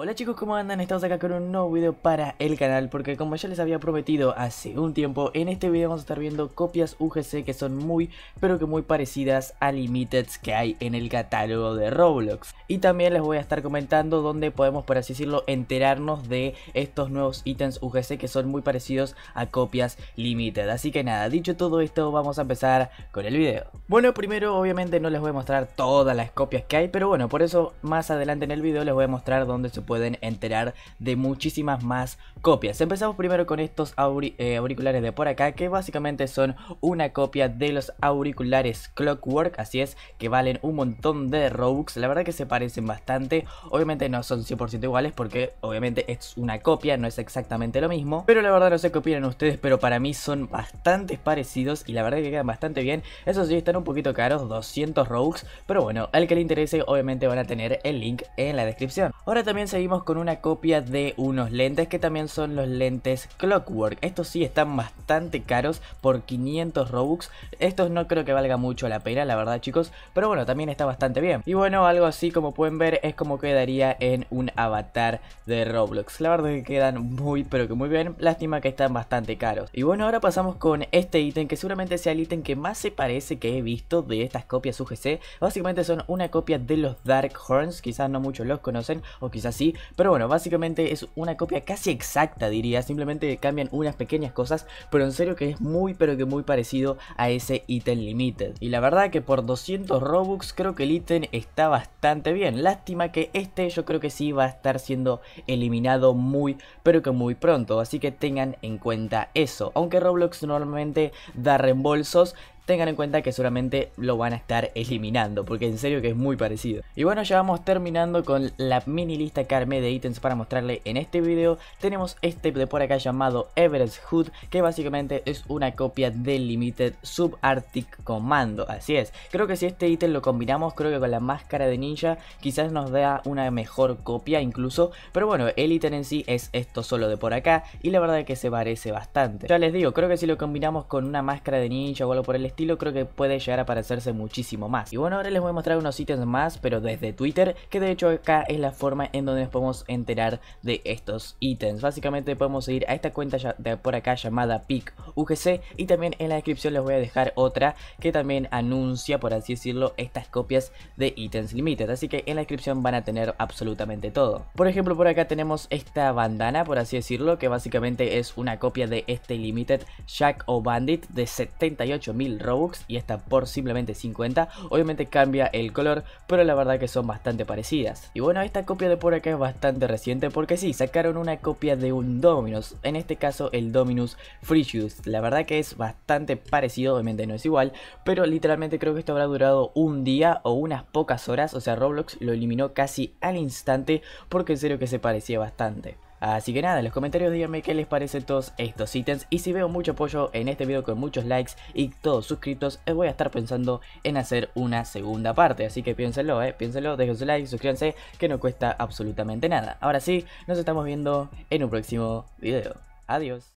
Hola chicos, ¿cómo andan? Estamos acá con un nuevo video para el canal porque como ya les había prometido hace un tiempo, en este video vamos a estar viendo copias UGC que son muy, pero que muy parecidas a Limiteds que hay en el catálogo de Roblox. Y también les voy a estar comentando dónde podemos, por así decirlo, enterarnos de estos nuevos ítems UGC que son muy parecidos a copias Limited. Así que nada, dicho todo esto, vamos a empezar con el video. Bueno, primero obviamente no les voy a mostrar todas las copias que hay, pero bueno, por eso más adelante en el video les voy a mostrar dónde se pueden enterar de muchísimas más copias. Empezamos primero con estos eh, auriculares de por acá, que básicamente son una copia de los auriculares Clockwork, así es, que valen un montón de Robux, la verdad que se parecen bastante, obviamente no son 100% iguales porque obviamente es una copia, no es exactamente lo mismo, pero la verdad no sé qué opinan ustedes, pero para mí son bastante parecidos y la verdad que quedan bastante bien, eso sí, están un poquito caros, 200 Robux, pero bueno, al que le interese obviamente van a tener el link en la descripción. Ahora también se seguimos con una copia de unos lentes que también son los lentes Clockwork. Estos sí están bastante caros por 500 Robux. Estos no creo que valga mucho la pena, la verdad chicos. Pero bueno, también está bastante bien. Y bueno, algo así como pueden ver es como quedaría en un avatar de Roblox. La verdad que quedan muy pero que muy bien. Lástima que están bastante caros. Y bueno, ahora pasamos con este ítem que seguramente sea el ítem que más se parece que he visto de estas copias UGC. Básicamente son una copia de los Dark Horns. Quizás no muchos los conocen o quizás sí pero bueno, básicamente es una copia casi exacta, diría. Simplemente cambian unas pequeñas cosas, pero en serio que es muy, pero que muy parecido a ese ítem limited. Y la verdad que por 200 Robux creo que el ítem está bastante bien. Lástima que este yo creo que sí va a estar siendo eliminado muy, pero que muy pronto. Así que tengan en cuenta eso. Aunque Roblox normalmente da reembolsos, tengan en cuenta que seguramente lo van a estar eliminando, porque en serio que es muy parecido. Y bueno, ya vamos terminando con la mini lista que de ítems para mostrarle en este video. Tenemos este de por acá llamado Everest Hood, que básicamente es una copia del Limited Subarctic Commando, así es. Creo que si este ítem lo combinamos, creo que con la máscara de ninja, quizás nos da una mejor copia incluso, pero bueno, el ítem en sí es esto solo de por acá, y la verdad que se parece bastante. Ya les digo, creo que si lo combinamos con una máscara de ninja o algo por el estilo, creo que puede llegar a parecerse muchísimo más. Y bueno, ahora les voy a mostrar unos ítems más, pero desde Twitter, que de hecho acá es la forma en donde nos podemos enterar de estos ítems. Básicamente podemos ir a esta cuenta de por acá llamada PIC UGC y también en la descripción les voy a dejar otra que también anuncia, por así decirlo, estas copias de ítems limited Así que en la descripción van a tener absolutamente todo. Por ejemplo, por acá tenemos esta bandana, por así decirlo, que básicamente es una copia de este Limited Jack o Bandit de 78.000 Robux y esta por simplemente 50. Obviamente cambia el color, pero la verdad que son bastante parecidas. Y bueno, esta copia de por acá es bastante reciente porque sí, sacaron una copia de un Dominus, en este caso el Dominus Freejuice. La verdad que es bastante parecido, obviamente no es igual, pero literalmente creo que esto habrá durado un día o unas pocas horas, o sea, Roblox lo eliminó casi al instante porque en serio que se parecía bastante. Así que nada, en los comentarios díganme qué les parecen todos estos ítems y si veo mucho apoyo en este video con muchos likes y todos suscritos, eh, voy a estar pensando en hacer una segunda parte. Así que piénsenlo, eh, piénsenlo, dejen su like, suscríbanse, que no cuesta absolutamente nada. Ahora sí, nos estamos viendo en un próximo video. Adiós.